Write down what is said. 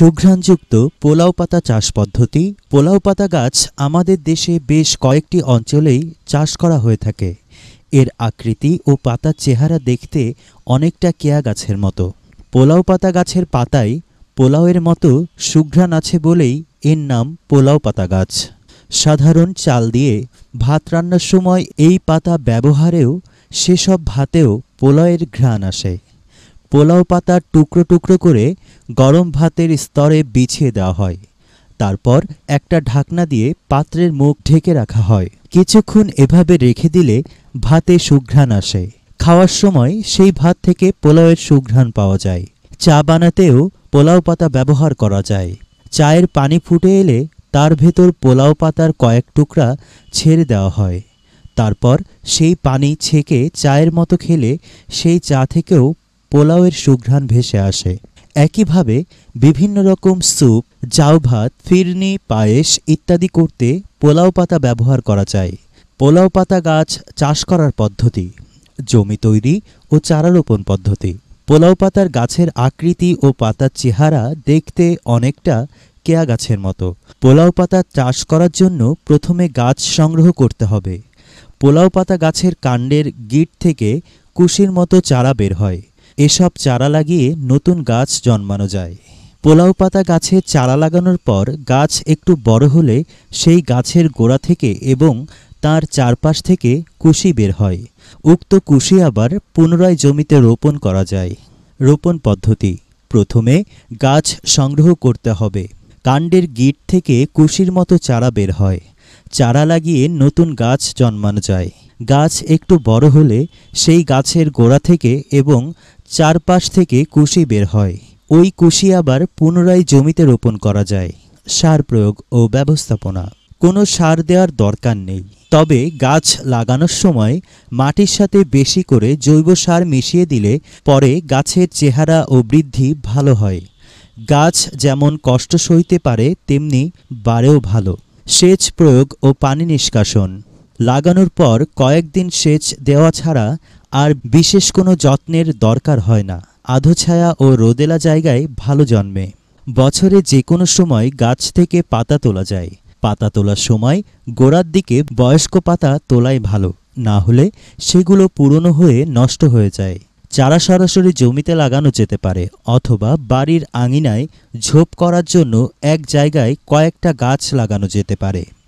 সুঘ্রাণযুক্ত পোলাও পাতা চাষ পদ্ধতি পোলাও পাতা গাছ আমাদের দেশে বেশ কয়েকটি অঞ্চলেই চাষ করা হয়ে থাকে এর আকৃতি ও পাতার চেহারা দেখতে অনেকটা কেয়া গাছের মতো পোলাও পাতা গাছের পাতায় পোলাওয়ের মতো সুঘ্রাণ আছে বলেই এর নাম পোলাও পাতা গাছ সাধারণ চাল দিয়ে ভাত রান্নার সময় এই পাতা ব্যবহারেও সেসব ভাতেও পোলাওয়ের ঘ্রাণ আসে পোলাও পাতা টুকরো টুকরো করে গরম ভাতের স্তরে বিছিয়ে দেওয়া হয় তারপর একটা ঢাকনা দিয়ে পাত্রের মুখ ঢেকে রাখা হয় কিছুক্ষণ এভাবে রেখে দিলে ভাতে সুঘ্রাণ আসে খাওয়ার সময় সেই ভাত থেকে পোলাওয়ের সুঘ্রাণ পাওয়া যায় চা বানাতেও পোলাও পাতা ব্যবহার করা যায় চায়ের পানি ফুটে এলে তার ভেতর পোলাও পাতার কয়েক টুকরা ছেড়ে দেওয়া হয় তারপর সেই পানি ছেঁকে চায়ের মতো খেলে সেই চা থেকেও পোলাওয়ের সুঘ্রাণ ভেসে আসে একইভাবে বিভিন্ন রকম স্যুপ জাউ ভাত ফিরনি পায়েস ইত্যাদি করতে পোলাও পাতা ব্যবহার করা যায় পোলাও পাতা গাছ চাষ করার পদ্ধতি জমি তৈরি ও চারা রোপণ পদ্ধতি পোলাও পাতার গাছের আকৃতি ও পাতার চেহারা দেখতে অনেকটা কেয়া গাছের মতো পোলাও পাতা চাষ করার জন্য প্রথমে গাছ সংগ্রহ করতে হবে পোলাও পাতা গাছের কাণ্ডের গিট থেকে কুশির মতো চারা বের হয় এসব চারা লাগিয়ে নতুন গাছ জন্মানো যায় পোলাও পাতা গাছে চারা লাগানোর পর গাছ একটু বড় হলে সেই গাছের গোড়া থেকে এবং তার চারপাশ থেকে কুশি বের হয় উক্ত কুশি আবার পুনরায় জমিতে রোপণ করা যায় রোপণ পদ্ধতি প্রথমে গাছ সংগ্রহ করতে হবে কাণ্ডের গিট থেকে কুশির মতো চারা বের হয় চারা লাগিয়ে নতুন গাছ জন্মানো যায় গাছ একটু বড় হলে সেই গাছের গোড়া থেকে এবং চারপাশ থেকে কুশি বের হয় ওই কুশি আবার পুনরায় জমিতে রোপণ করা যায় সার প্রয়োগ ও ব্যবস্থাপনা কোনো সার দেওয়ার দরকার নেই তবে গাছ লাগানোর সময় মাটির সাথে বেশি করে জৈব সার মিশিয়ে দিলে পরে গাছের চেহারা ও বৃদ্ধি ভালো হয় গাছ যেমন কষ্ট সইতে পারে তেমনি বাড়েও ভালো সেচ প্রয়োগ ও পানি নিষ্কাশন লাগানোর পর কয়েকদিন সেচ দেওয়া ছাড়া আর বিশেষ কোনো যত্নের দরকার হয় না আধোছায়া ও রোদেলা জায়গায় ভালো জন্মে বছরে যে কোনো সময় গাছ থেকে পাতা তোলা যায় পাতা তোলার সময় গোড়ার দিকে বয়স্ক পাতা তোলাই ভালো না হলে সেগুলো পুরনো হয়ে নষ্ট হয়ে যায় চারা সরাসরি জমিতে লাগানো যেতে পারে অথবা বাড়ির আঙিনায় ঝোপ করার জন্য এক জায়গায় কয়েকটা গাছ লাগানো যেতে পারে